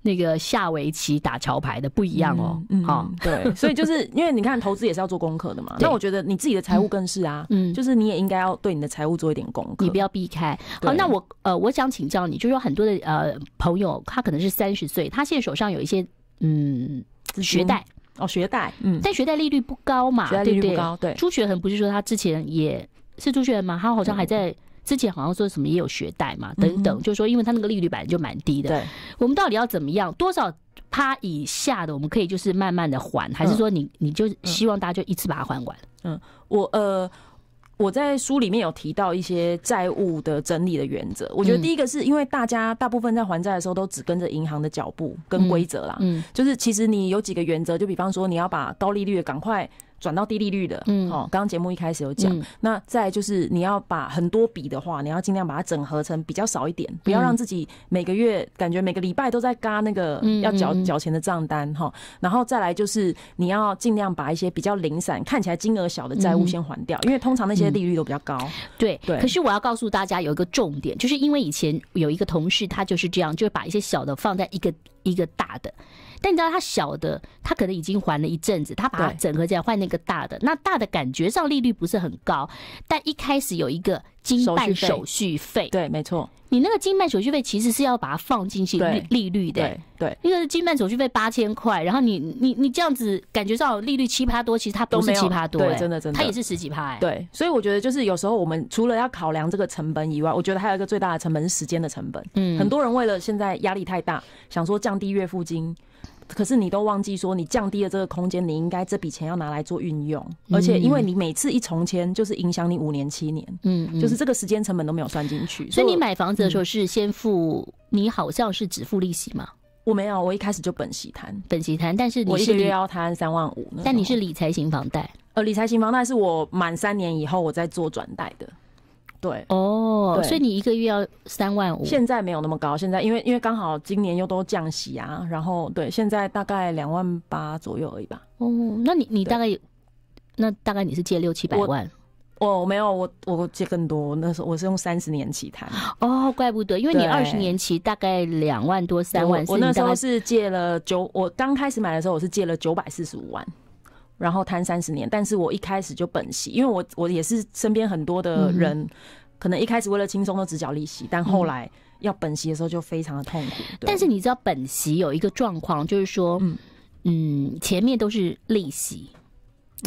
那个下围棋、打桥牌的不一样哦。好，对，所以就是因为你看，投资也是要做功课的嘛。那我觉得你自己的财务更是啊，嗯，就是你也应该要对你的财务做一点功课，你不要避开。好，那我呃，我想请教你，就是很多的呃朋友，他可能是三十岁，他现在手上有一些嗯学贷。哦，学贷，嗯，但学贷利率不高嘛，率不高，对。朱学恒不是说他之前也是朱学恒嘛？他好像还在之前好像说什么也有学贷嘛？等等，就是说因为他那个利率本来就蛮低的。对，我们到底要怎么样？多少趴以下的，我们可以就是慢慢的还，还是说你你就希望大家就一次把它还完？嗯，我呃。我在书里面有提到一些债务的整理的原则，我觉得第一个是因为大家大部分在还债的时候都只跟着银行的脚步跟规则啦，嗯，就是其实你有几个原则，就比方说你要把高利率赶快。转到低利率的，嗯，好，刚刚节目一开始有讲，那再就是你要把很多笔的话，你要尽量把它整合成比较少一点，不要让自己每个月感觉每个礼拜都在嘎那个要缴缴钱的账单，哈，然后再来就是你要尽量把一些比较零散看起来金额小的债务先还掉，因为通常那些利率都比较高，对对。可是我要告诉大家有一个重点，就是因为以前有一个同事他就是这样，就是把一些小的放在一个一个大的。但你知道他小的，他可能已经还了一阵子，他把它整合起来换那个大的，那大的感觉上利率不是很高，但一开始有一个。经办手续费对，没错。你那个经办手续费其实是要把它放进去利率的，对。一个是经办手续费八千块，然后你你你这样子感觉上利率七趴多，其实它都是七趴多，真的真的，它也是十几趴哎。对，所以我觉得就是有时候我们除了要考量这个成本以外，我觉得还有一个最大的成本，是时间的成本。嗯，很多人为了现在压力太大，想说降低月付金。可是你都忘记说，你降低了这个空间，你应该这笔钱要拿来做运用，而且因为你每次一重签，就是影响你五年七年，嗯，就是这个时间成本都没有算进去。所以你买房子的时候是先付，你好像是只付利息吗？我没有，我一开始就本息摊，本息摊，但是我一个月要摊三万五。但你是理财型房贷？呃，理财型房贷是我满三年以后，我再做转贷的。对，哦，所以你一个月要三万五？现在没有那么高，现在因为因为刚好今年又都降息啊，然后对，现在大概两万八左右而已吧。哦，那你你大概那大概你是借六七百万？哦，没有，我我借更多，那时候我是用三十年期谈。哦，怪不得，因为你二十年期大概两万多三万，我那时候是借了九，我刚开始买的时候我是借了九百四十五万。然后摊三十年，但是我一开始就本息，因为我我也是身边很多的人，可能一开始为了轻松都只缴利息，但后来要本息的时候就非常的痛苦。但是你知道本息有一个状况，就是说，嗯，前面都是利息，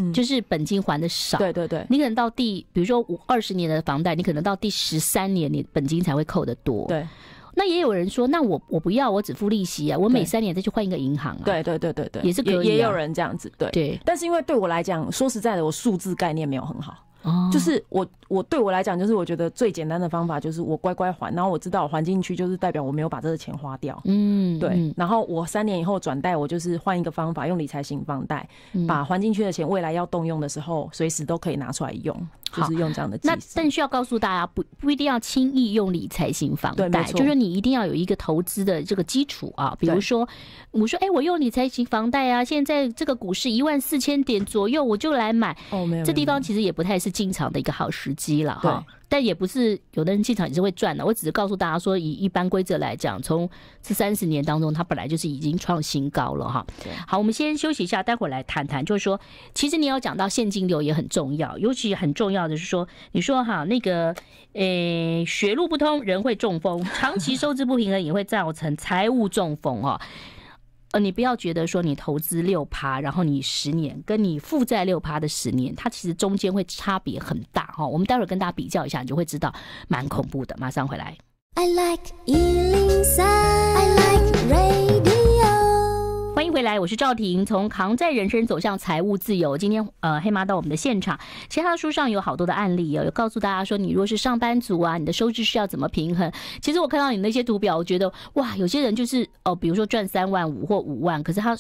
嗯，就是本金还的少。对对对，你可能到第，比如说五二十年的房贷，你可能到第十三年你本金才会扣的多。对。那也有人说，那我我不要，我只付利息啊，我每三年再去换一个银行啊，对对对对对，也是可以。也有人这样子，对对。但是因为对我来讲，说实在的，我数字概念没有很好，就是我我对我来讲，就是我觉得最简单的方法就是我乖乖还，然后我知道还进去就是代表我没有把这个钱花掉，嗯，对。然后我三年以后转贷，我就是换一个方法，用理财型房贷，把还进去的钱未来要动用的时候，随时都可以拿出来用。就是用这样的，那但需要告诉大家，不不一定要轻易用理财型房贷，就是你一定要有一个投资的这个基础啊。比如说，我说哎，我用理财型房贷啊，现在这个股市一万四千点左右，我就来买。哦，没有，这地方其实也不太是进场的一个好时机了，哈。但也不是，有的人进场也是会赚的。我只是告诉大家说，以一般规则来讲，从这三十年当中，它本来就是已经创新高了哈。好，我们先休息一下，待会来谈谈。就是说，其实你要讲到现金流也很重要，尤其很重要的是说，你说哈那个，呃，血路不通人会中风，长期收支不平衡也会造成财务中风哈。呃，你不要觉得说你投资六趴，然后你十年，跟你负债六趴的十年，它其实中间会差别很大哈。我们待会儿跟大家比较一下，你就会知道蛮恐怖的。马上回来。欢迎回来，我是赵婷。从扛债人生走向财务自由，今天呃黑妈到我们的现场。其他的书上有好多的案例，有告诉大家说，你若是上班族啊，你的收支是要怎么平衡？其实我看到你那些图表，我觉得哇，有些人就是哦，比如说赚三万五或五万，可是他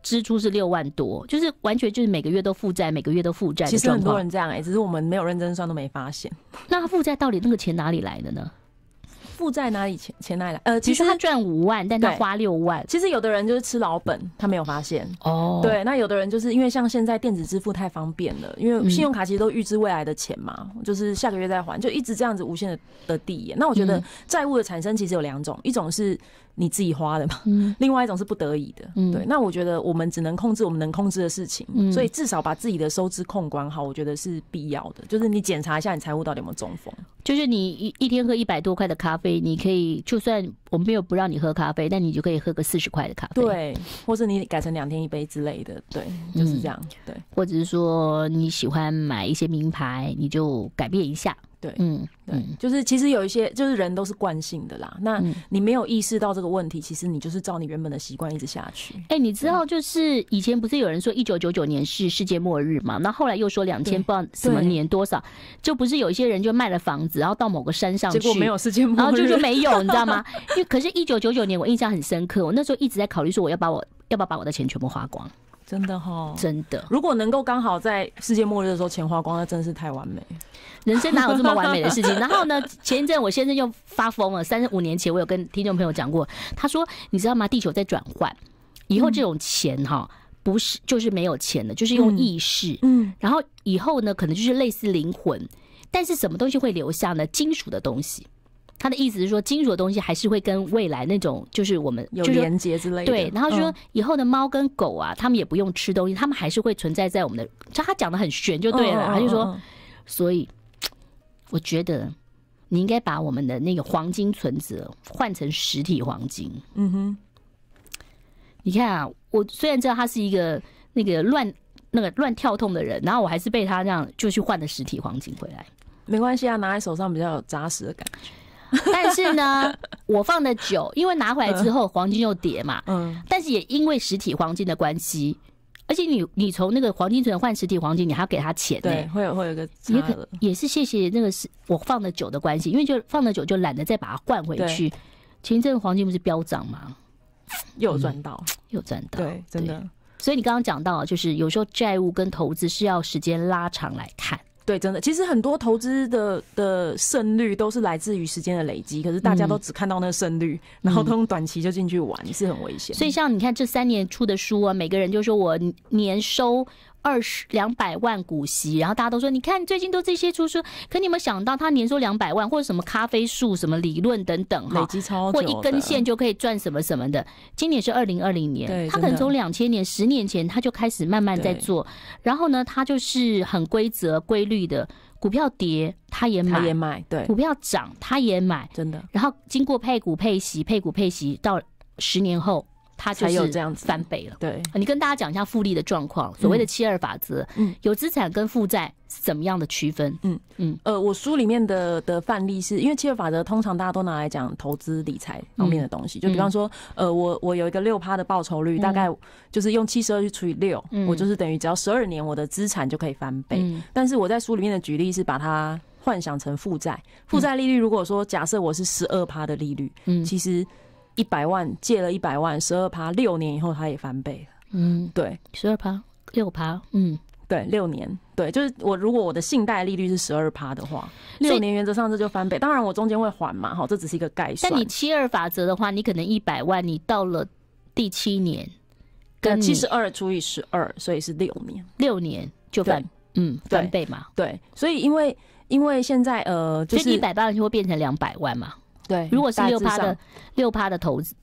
支出是六万多，就是完全就是每个月都负债，每个月都负债其实很多人这样哎，只是我们没有认真算都没发现。那负债到底那个钱哪里来的呢？负债哪里钱钱来呃，其实他赚五万，但他花六万。其实有的人就是吃老本，他没有发现哦。对，那有的人就是因为像现在电子支付太方便了，因为信用卡其实都预支未来的钱嘛，就是下个月再还，就一直这样子无限的的递延。那我觉得债务的产生其实有两种，一种是。你自己花的嘛，嗯，另外一种是不得已的，嗯，对，那我觉得我们只能控制我们能控制的事情，嗯，所以至少把自己的收支控管好，我觉得是必要的。就是你检查一下你财务到底有没有中风，就是你一一天喝一百多块的咖啡，你可以就算我没有不让你喝咖啡，但你就可以喝个四十块的咖啡，对，或者你改成两天一杯之类的，对，就是这样，对，或者是说你喜欢买一些名牌，你就改变一下。对，嗯，对，就是其实有一些，就是人都是惯性的啦。那你没有意识到这个问题，其实你就是照你原本的习惯一直下去。哎，你知道，就是以前不是有人说一九九九年是世界末日嘛？那后来又说两千不知道什么年多少，就不是有一些人就卖了房子，然后到某个山上，结果没有世界末日，然后就就没有，你知道吗？因为可是，一九九九年我印象很深刻，我那时候一直在考虑说，我要把我要不要把我的钱全部花光。真的哈，真的。如果能够刚好在世界末日的时候钱花光，那真是太完美。人生哪有这么完美的事情？然后呢，前一阵我先生又发疯了。三十五年前我有跟听众朋友讲过，他说：“你知道吗？地球在转换，以后这种钱哈，不是就是没有钱了，就是用意识。嗯，然后以后呢，可能就是类似灵魂，但是什么东西会留下呢？金属的东西。”他的意思是说，金属的东西还是会跟未来那种，就是我们有连接之类的。对，然后说以后的猫跟狗啊，他们也不用吃东西，他们还是会存在在我们的。就他讲的很玄，就对了。他就说，所以我觉得你应该把我们的那个黄金存折换成实体黄金。嗯哼，你看啊，我虽然知道他是一个那个乱那个乱跳痛的人，然后我还是被他这样就去换了实体黄金回来。没关系啊，拿在手上比较有扎实的感觉。但是呢，我放的久，因为拿回来之后黄金又跌嘛。嗯。但是也因为实体黄金的关系，而且你你从那个黄金存换实体黄金，你还要给他钱。对，会有会有个。也可也是谢谢那个是我放的久的关系，因为就放的久就懒得再把它换回去。实这阵黄金不是飙涨吗？又赚到，又赚到。对，真的。所以你刚刚讲到，就是有时候债务跟投资是要时间拉长来看。对，真的，其实很多投资的的胜率都是来自于时间的累积，可是大家都只看到那胜率，然后用短期就进去玩，是很危险。所以像你看这三年出的书啊，每个人就说我年收。二十两百万股息，然后大家都说，你看最近都这些出书，可你有没有想到他年收两百万，或者什么咖啡树什么理论等等哈，累积超或一根线就可以赚什么什么的。今年是二零二零年，他可能从两千年十年前他就开始慢慢在做，然后呢，他就是很规则规律的股票跌他也买，他也买，对，股票涨他也买，真的。然后经过配股配息，配股配息到十年后。它才有这样子翻倍了。对，你跟大家讲一下复利的状况，所谓的七二法则。嗯，有资产跟负债是怎么样的区分？嗯嗯。呃，我书里面的的范例是因为七二法则通常大家都拿来讲投资理财方面的东西，就比方说，呃，我我有一个六趴的报酬率，大概就是用七十二去除以六，我就是等于只要十二年，我的资产就可以翻倍。但是我在书里面的举例是把它幻想成负债，负债利率如果说假设我是十二趴的利率，嗯，其实。一百万借了一百万，十二趴六年以后，它也翻倍了。嗯，对，十二趴六趴，嗯，对，六年，对，就是我如果我的信贷利率是十二趴的话，六年原则上这就翻倍。当然我中间会还嘛，哈，这只是一个概算。但你七二法则的话，你可能一百万，你到了第七年，跟七十二除以十二，所以是六年，六年就翻，嗯，翻倍嘛。对，所以因为因为现在呃，就是一百八就会变成两百万嘛。对，如果是六趴的六趴的投资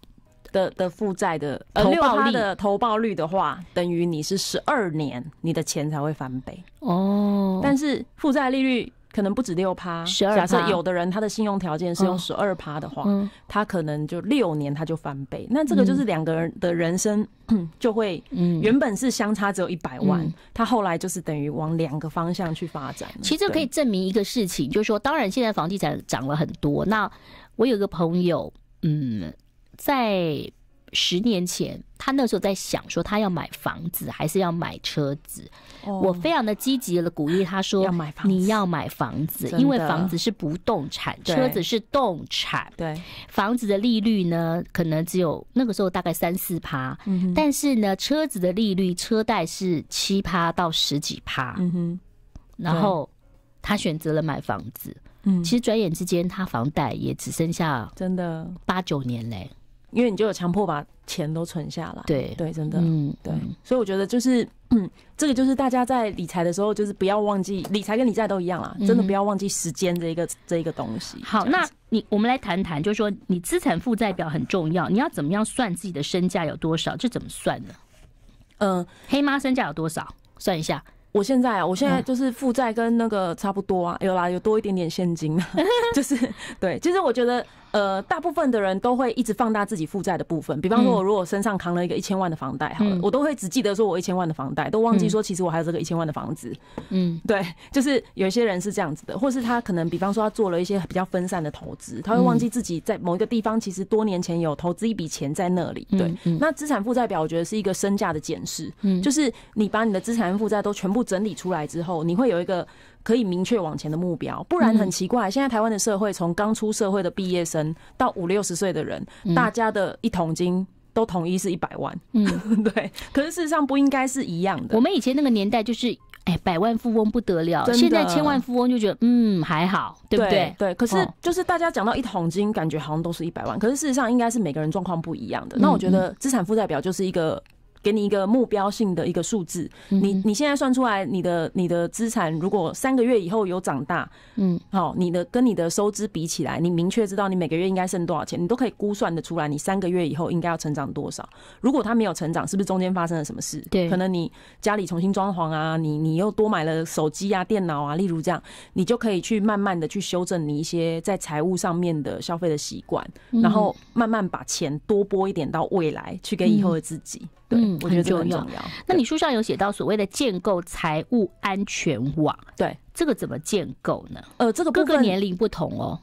的的负债的投报率的投报率的话，等于你是十二年你的钱才会翻倍哦。但是负债利率。可能不止六趴，假设有的人他的信用条件是用十二趴的话，他可能就六年他就翻倍。那这个就是两个人的人生 就会，原本是相差只有一百万，他后来就是等于往两个方向去发展。其实可以证明一个事情，就是说，当然现在房地产涨了很多。那我有个朋友，嗯，在。十年前，他那时候在想说，他要买房子还是要买车子？我非常的积极的鼓励他说：“你要买房子，因为房子是不动产，车子是动产。对，房子的利率呢，可能只有那个时候大概三四趴，但是呢，车子的利率车贷是七趴到十几趴。嗯哼，然后他选择了买房子。嗯，其实转眼之间，他房贷也只剩下真的八九年嘞。”因为你就有强迫把钱都存下来，对对，真的，嗯，对，所以我觉得就是，嗯，这个就是大家在理财的时候，就是不要忘记理财跟理财都一样啦，真的不要忘记时间这一个这一个东西。好，那你我们来谈谈，就是说你资产负债表很重要，你要怎么样算自己的身价有多少？这怎么算呢？嗯，黑妈身价有多少？算一下，我现在啊，我现在就是负债跟那个差不多啊，有啦，有多一点点现金，就是对，其实我觉得。呃，大部分的人都会一直放大自己负债的部分，比方说，我如果身上扛了一个一千万的房贷，好了，我都会只记得说我一千万的房贷，都忘记说其实我还有这个一千万的房子。嗯，对，就是有一些人是这样子的，或是他可能，比方说他做了一些比较分散的投资，他会忘记自己在某一个地方其实多年前有投资一笔钱在那里。对，那资产负债表我觉得是一个身价的检视，嗯、就是你把你的资产负债都全部整理出来之后，你会有一个。可以明确往前的目标，不然很奇怪。现在台湾的社会，从刚出社会的毕业生到五六十岁的人，大家的一桶金都统一是一百万。嗯，对。可是事实上不应该是一样的。我们以前那个年代就是，哎，百万富翁不得了。现在千万富翁就觉得，嗯，还好，对不对？对。可是就是大家讲到一桶金，感觉好像都是一百万。可是事实上应该是每个人状况不一样的。那我觉得资产负债表就是一个。给你一个目标性的一个数字，你你现在算出来你的你的资产，如果三个月以后有长大，嗯，好，你的跟你的收支比起来，你明确知道你每个月应该剩多少钱，你都可以估算的出来，你三个月以后应该要成长多少。如果它没有成长，是不是中间发生了什么事？对，可能你家里重新装潢啊，你你又多买了手机啊、电脑啊，例如这样，你就可以去慢慢的去修正你一些在财务上面的消费的习惯，然后慢慢把钱多拨一点到未来，去给以后的自己。嗯，我觉得很重要。那你书上有写到所谓的建构财务安全网，对，这个怎么建构呢？呃，这个各个年龄不同哦。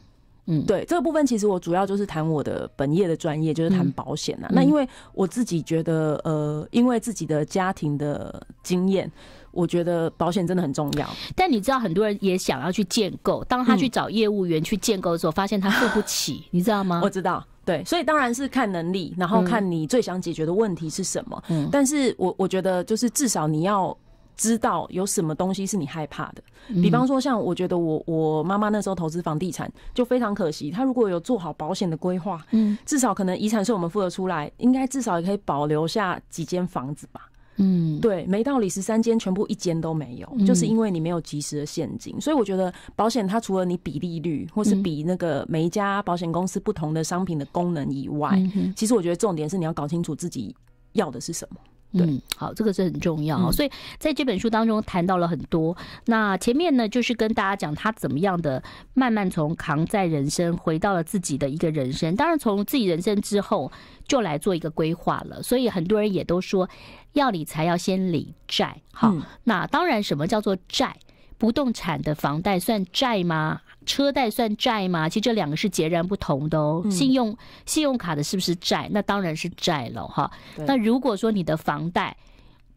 嗯，对，这个部分其实我主要就是谈我的本业的专业，就是谈保险呐。那因为我自己觉得，呃，因为自己的家庭的经验，我觉得保险真的很重要。但你知道，很多人也想要去建构，当他去找业务员去建构的时候，发现他付不起，你知道吗？我知道。对，所以当然是看能力，然后看你最想解决的问题是什么。嗯，但是我我觉得就是至少你要知道有什么东西是你害怕的。比方说像我觉得我我妈妈那时候投资房地产就非常可惜，她如果有做好保险的规划，嗯，至少可能遗产是我们付得出来，应该至少也可以保留下几间房子吧。嗯，对，没道理十三间全部一间都没有，就是因为你没有及时的现金，所以我觉得保险它除了你比利率或是比那个每一家保险公司不同的商品的功能以外，其实我觉得重点是你要搞清楚自己要的是什么。嗯，好，这个是很重要啊。所以在这本书当中谈到了很多。那前面呢，就是跟大家讲他怎么样的慢慢从扛在人生回到了自己的一个人生。当然，从自己人生之后就来做一个规划了。所以很多人也都说，要理财要先理债。好，那当然什么叫做债？不动产的房贷算债吗？车贷算债吗？其实这两个是截然不同的哦。信用信用卡的是不是债？那当然是债了哈。那如果说你的房贷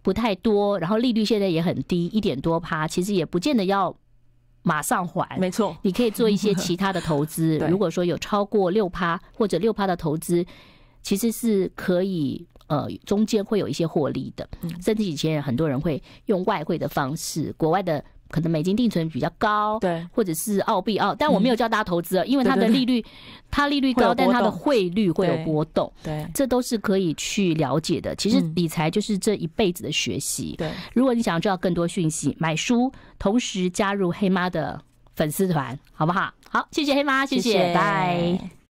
不太多，然后利率现在也很低，一点多趴，其实也不见得要马上还。没错，你可以做一些其他的投资。如果说有超过六趴或者六趴的投资，其实是可以呃中间会有一些获利的。甚至以前很多人会用外汇的方式，国外的。可能美金定存比较高，对，或者是澳币澳，但我没有叫大家投资，因为它的利率，它利率高，但它的汇率会有波动，对，这都是可以去了解的。其实理财就是这一辈子的学习，对。如果你想知道更多讯息，买书，同时加入黑妈的粉丝团，好不好？好，谢谢黑妈，谢谢，拜。